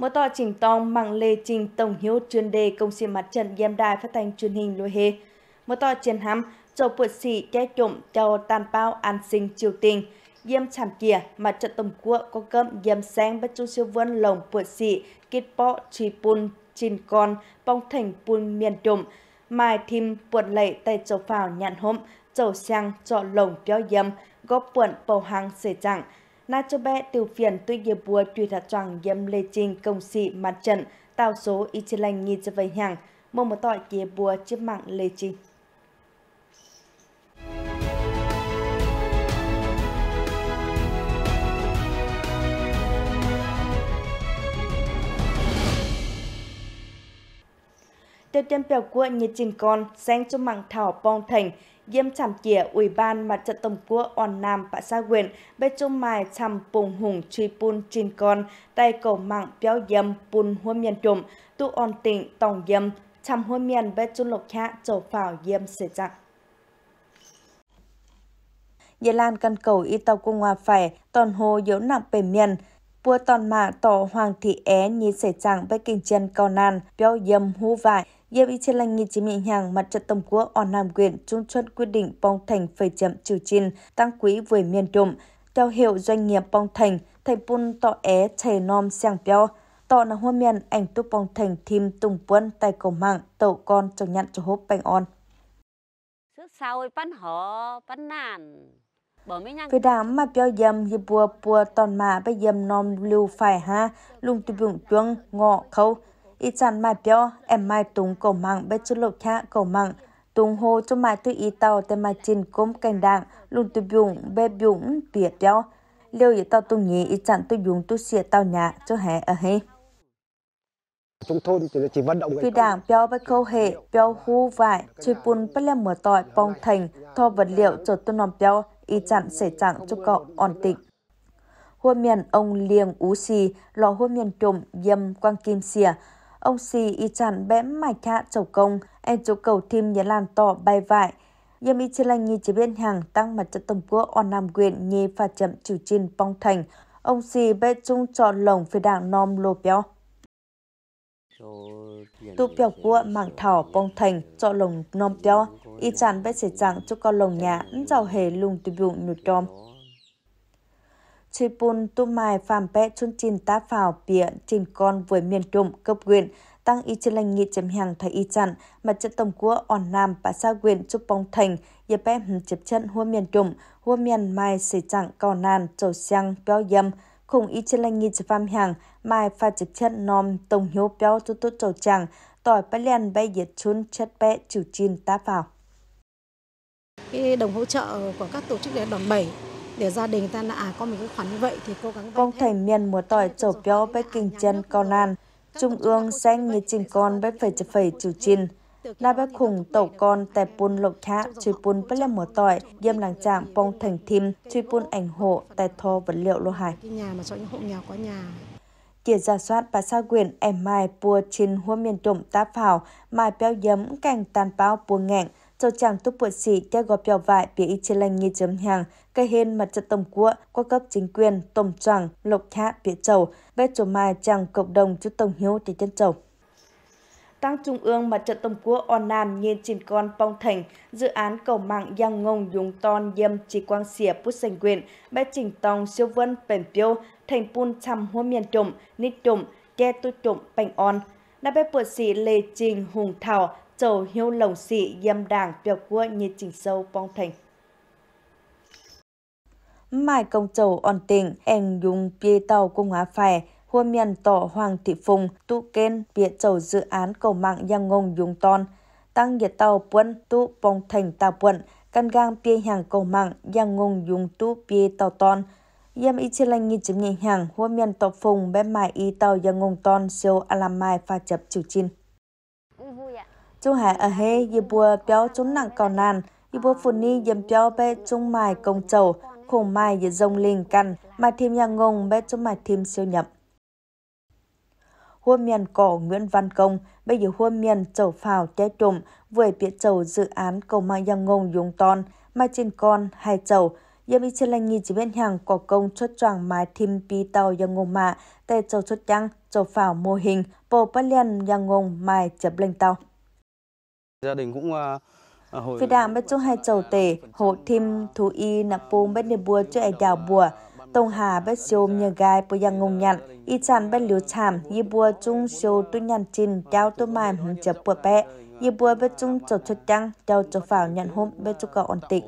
Mở tỏ trình tong mạng lê trình tổng hiếu chuyên đề công sĩ mặt trận giam đài phát thanh truyền hình lôi hề. Mở tỏ chiến hắm, cho bột sĩ che trộm cho tàn bao an sinh triều tình. Giam chạm kìa, mặt trận tổng quốc có cơm giam sáng bất chú siêu vân lồng bột sĩ kết bọ trì bùn trình con bong thành bùn miền trộm. Mai thêm bột lệ tay châu phào nhạn hôm, châu sang cho lồng kéo dâm góp quận bầu hàng xảy chẳng. Na cho bé tiêu phiền tuy nghiệp bùa truy thật trọng dâm lê trình công sĩ mặt trận tạo số y chê lành nghi cho vầy hàng, mô một tội kia bùa chiếc mạng lê trình. Tiêu tiêm bèo của nhiệt trình con, sang cho mạng thảo bong thành, dêm chảm chìa ủy ban mặt trận tổng quốc on nam bạ xa quyền bê chung mài chăm bùng hùng truy pun trinh con tay cầu mạng béo dâm pun hua miền trùm tu on tỉnh tổng dâm chăm hua miền bê chung lộc khá chỗ phảo dêm xế chặng. Dê Lan căn cầu y tàu cung hòa phải toàn hồ yếu nặng bề miền bua toàn mạ tổ hoàng thị é nhìn xảy chẳng bê kinh chân cao nan béo dâm hú vải Yeb y trên lành nghị chí mị nhàng mặt trận tổng quốc on nam quyền trung chuân quyết định bong thành phẩy chậm trừ chin tăng quỹ với miền trụng. Theo hiệu doanh nghiệp bong thành, thầy bun tọ é e thầy nom sang béo. Tọ là hoa miền ảnh túc bong thành thêm tùng quân tay cổ mạng tậu con chồng nhận cho hốp bành on. Sức sau bắn họ nàn. Về đám mà béo dầm như bùa bùa toàn mà bây dầm nom lưu phải ha, lung tùy bụng chuông ngọ khâu y chăn mai béo em mai tung cổ mạng bé chút lộc khá cổ mạng tung hô cho mai tư y tàu tên mai chín cốm cành đảng luôn tư bụng bé bụng bìa béo liêu y tàu tung nhí ít chăn tư bụng tư xịa tàu nhà cho hè ở ờ, he chúng thôn thì chỉ vận động vì đảng béo bé câu hệ béo hú vải chơi bùn bắt lem mở tỏi bong thành tho vật liệu cho tôi nòng béo y chặn xảy chẳng cho cậu ổn định hua miền ông liêng ú xì lò hua miền trộm dâm quang kim xìa ông xì y chẳng bẽm mạch hạ chầu công, em chỗ cầu thêm nhé lan tỏ bay vải. Yêm y chê lành nhi chế bên hàng tăng mặt trận tổng quốc on nam quyền nhê và chậm chủ trinh bong thành. Ông xì bê chung chọn lồng phía đảng nom lô béo. Tu béo của mảng thảo bong thành chọn lồng nom béo. Y chẳng bê chế chẳng cho con lồng nhà ấn giàu hề lùng tù bụng nhụt đom chỉ bùn tu mai phàm bé chun chin ta phào bìa chin con với miền trụng cấp quyền tăng y chân lành nghị chấm hàng thầy y chặn mặt trận tổng của on nam bà xa quyền chúc bóng thành y bé hầm chếp chân hua miền trụng hua miền mai sỉ chẳng cao nàn trổ sang béo dâm khủng y chân lành nghị chấm phàm hàng mai pha chếp chân nom tổng hiếu béo tu tu trổ chẳng tỏi bé liền bé diệt chun chất bé chủ chin ta phào cái đồng hỗ trợ của các tổ chức đoàn 7 để gia đình ta là à có một cái khoản như vậy thì cố gắng Con thành miền một tỏi chỗ béo bé kinh chân con an, trung ương xanh như trình con bé phải chụp phải chủ trình. Là bé khủng tổ con tại bùn lộc khá, chui bùn bé lên mùa tỏi, dâm làng trạm bong thành thim, chui bùn ảnh hộ, tại thô vật liệu lô hải. Cái nhà mà cho những hộ nghèo có nhà chỉ giả soát và sa quyền em mai bùa trên hua miền trộm tá phào mai béo dấm cành tàn bao bùa ngạn châu chàng tốt buộc sĩ theo gọp bèo vải bị y chê lành nghi chấm hàng, cây hên mặt trận tổng của, qua cấp chính quyền, tổng tràng, lộc khá, bịa chầu, về chỗ mai chàng cộng đồng chú tổng hiếu thì chân chầu. Tăng Trung ương Mặt trận Tổng quốc On Nam nhìn trên con bong Thành, dự án cầu mạng Giang Ngông Dùng Ton Diêm Chỉ Quang Xỉa Bút Sành Quyền, Bé Trình Tông Siêu Vân Bền Piêu, Thành Pun Chăm Hua Miền Trụng, Nít Trụng, ke Tu Trụng, Bành On. Đã bé bột sĩ Lê Trình Hùng Thảo, châu hiếu lồng xị dâm đảng biểu quốc như chỉnh sâu bong thành. Mai công châu on tỉnh, anh dùng bia tàu cung á phải, hua miền tổ hoàng thị phùng, tu kên bia châu dự án cầu mạng giang ngông dùng tôn tăng nhiệt tàu quân tu bong thành tàu quận, căn gang bia hàng cầu mạng giang ngông dùng tu bia tàu tôn Yam y chi lanh nghi chấm nhẹ hàng, hua miền tổ phùng bé mài y tàu giang ngông tôn siêu alamai pha chập chủ chin chúng hải ở hê y bùa béo chúng nặng còn nàn y bùa phụ ni yếm béo bé chúng mài công chầu khổng mài y dông linh căn mà thêm nhà ngùng bé chúng mài thêm siêu nhập hua miền cổ Nguyễn Văn Công, bây giờ hua miền chầu phào che trùm vừa bịa chầu dự án cầu mạng giang ngùng dùng toàn mai trên con hai chầu, yếm y trên lành nghi chỉ bên hàng cỏ công chốt choàng mài thim pi tàu giang ngùng mạ, tê chầu chốt trăng, chầu phào mô hình, bồ bắt liền giang ngùng mài chập lên tàu. Gia đình cũng à, à, Vì đà mất chung hai chầu tề hộ thêm thú y nạp bùm bên đề bùa cho ai đào bùa, tông hà bên siêu nhờ gai bùa giang ngùng nhận y chàn bên liều chạm y bùa chung siêu tu nhận chín, đào tu mai hùng chập bùa bẹ, y bùa bên chung chầu chất trăng, đào chầu phảo nhận hôm bên chung cầu ổn tịnh.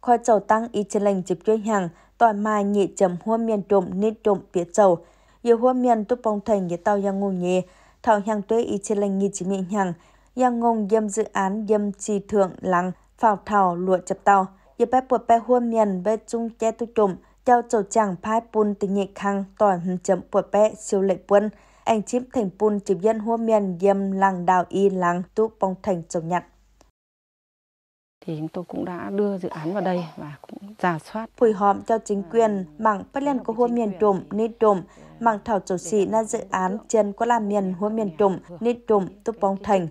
Khoa chầu tăng y trên lành chụp chuyên hàng, tòa mai nhị chấm hoa miền trộm nên trộm phía chầu, y hoa miền tu bông thành với tàu giang ngùng nhẹ, thảo hàng tuế y trên lành nhị chỉ miệng hàng, yang ngông dâm dự án dâm trì thượng lăng phào thảo lụa chập tàu giờ bé bột bé hua miền bé chung che tu chùm chào chầu chẳng phai bùn tình nhị khăn tỏi hầm chấm bột bé siêu lệ quân anh chim thành bùn chụp dân hua miền dâm lăng đào y lăng tu bong thành chồng nhặt thì chúng tôi cũng đã đưa dự án vào đây và cũng giả soát. Phủi hòm cho chính quyền, mảng phát lên của hô miền trùm, nít trùm, mảng thảo chủ sĩ là dự án trên có làm miền hô miền trùm, nít trùm, túp bóng thành.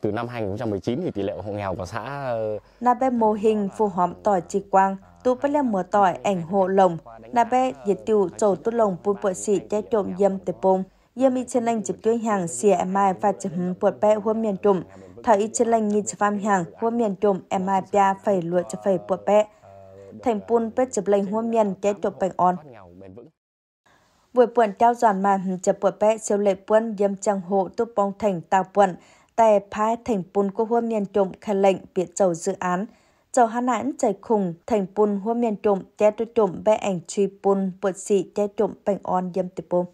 Từ năm 2019 thì tỷ lệ hộ nghèo của xã... Ờ, nà bê mô hình phù hòm tỏi trì quang, tu bắt lên mùa tỏi ảnh hộ lồng, nà bê diệt tiêu trầu tu lồng bùi bội sĩ che trộm dâm tệp bông. dâm y chân anh chụp tuyên hàng xìa mai và chụp bột bẹ hô miền trùm, thấy trên lành nghi chvam hàng hua miền trộm em hai bia phải lụa cho phải bùa bẹ thành pun bết chụp lành hua miền cái chụp bệnh on buổi buồn trao giòn mà chụp bùa bẹ siêu lệ buồn dâm chẳng hộ tu bong thành tàu buồn tại phái thành pun của hua miền trộm khai lệnh biệt chầu dự án chầu hà án chạy khùng thành pun hua miền trộm che tu trùm bẹ ảnh truy pun bột sĩ che trùm bệnh on dâm tiệp bông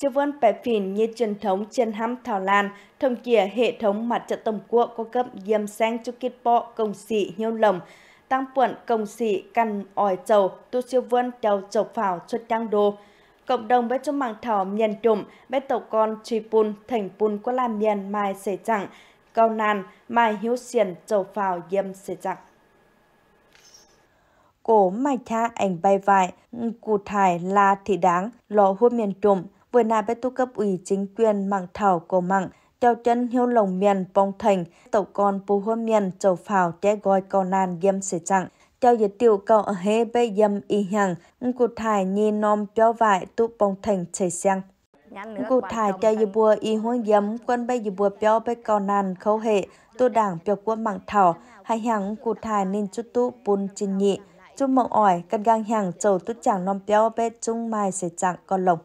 siêu vân bè phìn như truyền thống chân ham Thảo Lan, thông kia hệ thống mặt trận tổng quốc có cấp diêm sang cho kết bộ công sĩ hiêu lồng, tăng quận công sĩ căn ỏi chầu tu siêu vân treo chọc phảo xuất trang đô. Cộng đồng với trong mạng thảo miền trụm, bé tàu con truy bùn thành bùn có làm miền mai xảy chẳng, cao nàn mai hiếu xiền chầu phảo diêm xảy chẳng cổ mai cha ảnh bay vải cụ thải là thị đáng lò hua miền trùm vừa nà bê tu cấp ủy chính quyền mạng thảo cổ mạng, treo chân hiêu lồng miền bông thành, tàu con bù hôn miền chầu phào trẻ gọi cầu nàn giam sửa chẳng. Treo dịch tiểu cầu ở hê bê dâm y hằng, cụ thải nhi nom béo vải tu bông thành chảy sang. Cụ thải cho dù bùa y hôn giấm quân bê dù bùa béo bê cầu nàn khâu hệ, tu đảng béo quân mạng thảo, hai hàng cụ thải nên chút tu bùn trình nhị. Chút mộng ỏi, căn gang hàng chầu tu chẳng non béo bê chung mai sẽ chẳng con lồng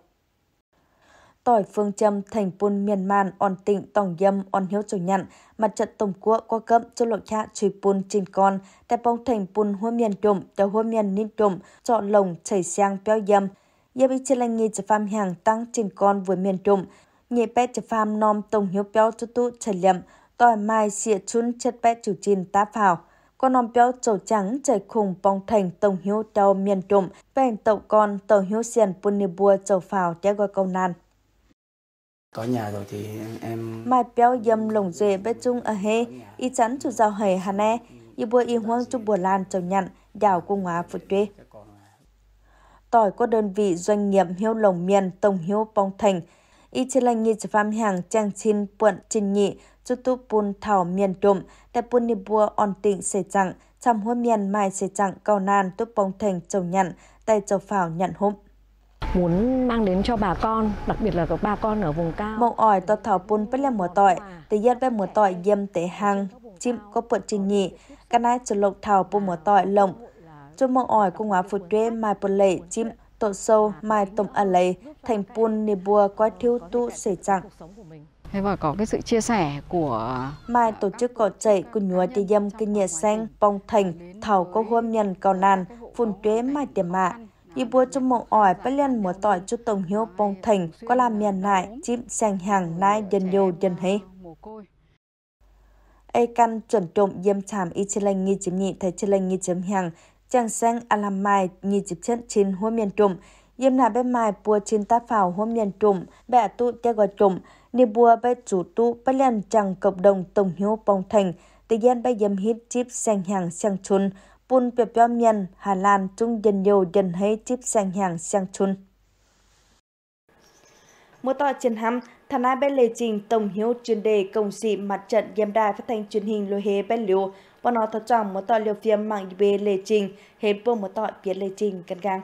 tỏi phương châm thành pun miền man on tịnh tòng dâm on hiếu chủ nhận mặt trận tổng quốc qua cấm cho lộ cha truy pun trên con tại bóng thành pun hoa miền trộm đầu hoa miền ninh trộm chọn lồng chảy sang béo dâm dâm ý trên lành nghi cho pham hàng tăng trên con với miền trộm nhẹ bé cho pham nom tổng hiếu béo cho tu trải liệm tỏi mai xịa chun chất bé chủ chín tá phào con nòng béo trầu trắng chảy khùng bong thành tổng hiếu đầu miền trộm bèn tậu con tàu hiếu xiền pun bua trầu phào đeo gọi câu nan có nhà rồi thì em... Mà béo dâm lồng dề bê chung ở à hê, y chắn chủ giao hề hà nè, y bùa y hoang chung bùa lan chồng nhận, đảo cung hóa phụ trê. Tỏi có đơn vị doanh nghiệp hiếu lồng miền tổng hiếu bông thành, y chỉ là nghi chỉ phạm hàng trang xin buộn trình nhị, chú tu bùn thảo miền trộm, tại bùn ni bùa on tịnh xảy chẳng, chăm hôn miền mai xảy chẳng cao nan tu bông thành chồng nhận, tay châu phảo nhận hụm muốn mang đến cho bà con, đặc biệt là các bà con ở vùng cao. Một ỏi tập thảo bún bất là mùa tỏi, tỷ dân với mùa tỏi dâm tế hàng, chim có bật trình nhị, cái này cho lộc thảo bún mùa tỏi lộng. Cho một ỏi của ngóa phụ trê mai bật lệ chim tổ sâu mai tổng ở lấy thành bún nì bùa coi thiếu tu xảy chẳng. Thế và có cái sự chia sẻ của... Mai tổ chức cỏ chạy của nhúa tỷ dâm kinh nhẹ xanh, bong thành, thảo có hôm nhân cao nàn, phun tuế mai tiềm mạ y bua cho mộng ỏi bất lên mùa tỏi cho tổng hiếu bông thành có làm miền lại chim sàng hàng nai dân yêu dân hay ai căn chuẩn trộm yếm chàm y chê lênh nghi chìm nhị thấy chê lênh nghi chấm hàng chàng sang làm mai nghi chịp chân trên hua miền trộm yếm nà bên mai bùa trên tá phào hua miền trộm bẻ tụ tê gò trộm ni bùa bê chủ tụ bất lên chàng cộng đồng tổng hiếu bông thành tự nhiên bay yếm hít chip sàng hàng sàng chôn bun bẹp bẹp miền Hà Lan trung dần dầu dần hay chip sang hàng sang chun. Mùa tỏ chiến hăm, thả ai bên lề trình tổng hiếu chuyên đề công sĩ mặt trận giam đài phát thanh truyền hình lôi hế bên liều và nó thật trọng mùa tỏ liều phim mạng bê lề trình hết bộ mùa tỏ biết lề trình cân gang.